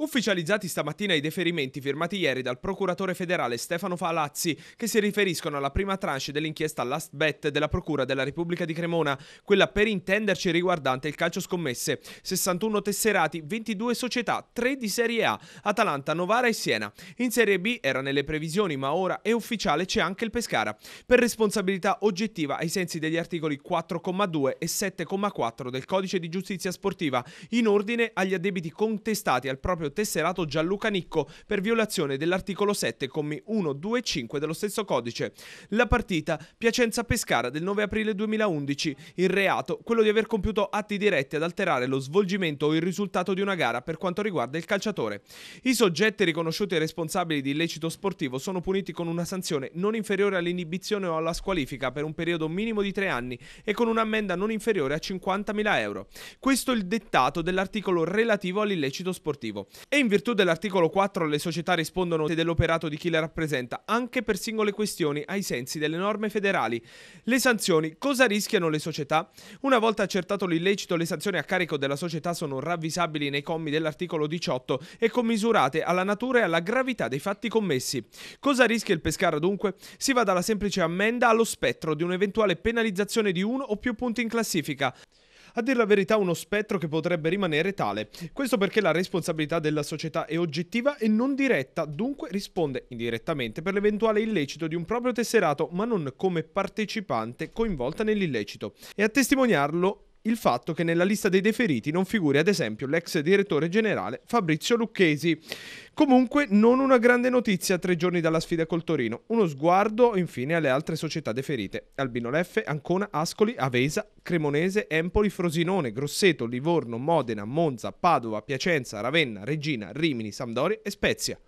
Ufficializzati stamattina i deferimenti firmati ieri dal procuratore federale Stefano Falazzi che si riferiscono alla prima tranche dell'inchiesta Last Bet della Procura della Repubblica di Cremona, quella per intenderci riguardante il calcio scommesse. 61 tesserati, 22 società, 3 di Serie A, Atalanta, Novara e Siena. In Serie B era nelle previsioni ma ora è ufficiale c'è anche il Pescara. Per responsabilità oggettiva ai sensi degli articoli 4,2 e 7,4 del Codice di Giustizia Sportiva in ordine agli addebiti contestati al proprio commissario tesserato Gianluca Nicco per violazione dell'articolo 7, commi 1, 2 e 5 dello stesso codice. La partita Piacenza-Pescara del 9 aprile 2011. Il reato, quello di aver compiuto atti diretti ad alterare lo svolgimento o il risultato di una gara per quanto riguarda il calciatore. I soggetti riconosciuti responsabili di illecito sportivo sono puniti con una sanzione non inferiore all'inibizione o alla squalifica per un periodo minimo di tre anni e con un'ammenda non inferiore a 50.000 euro. Questo è il dettato dell'articolo relativo all'illecito sportivo. E in virtù dell'articolo 4 le società rispondono dell'operato di chi le rappresenta, anche per singole questioni, ai sensi delle norme federali. Le sanzioni, cosa rischiano le società? Una volta accertato l'illecito, le sanzioni a carico della società sono ravvisabili nei commi dell'articolo 18 e commisurate alla natura e alla gravità dei fatti commessi. Cosa rischia il Pescara dunque? Si va dalla semplice ammenda allo spettro di un'eventuale penalizzazione di uno o più punti in classifica a dire la verità uno spettro che potrebbe rimanere tale. Questo perché la responsabilità della società è oggettiva e non diretta, dunque risponde indirettamente per l'eventuale illecito di un proprio tesserato, ma non come partecipante coinvolta nell'illecito. E a testimoniarlo il fatto che nella lista dei deferiti non figuri ad esempio l'ex direttore generale Fabrizio Lucchesi. Comunque non una grande notizia a tre giorni dalla sfida col Torino, uno sguardo infine alle altre società deferite, Albino Leffe, Ancona, Ascoli, Avesa, Cremonese, Empoli, Frosinone, Grosseto, Livorno, Modena, Monza, Padova, Piacenza, Ravenna, Regina, Rimini, Sampdoria e Spezia.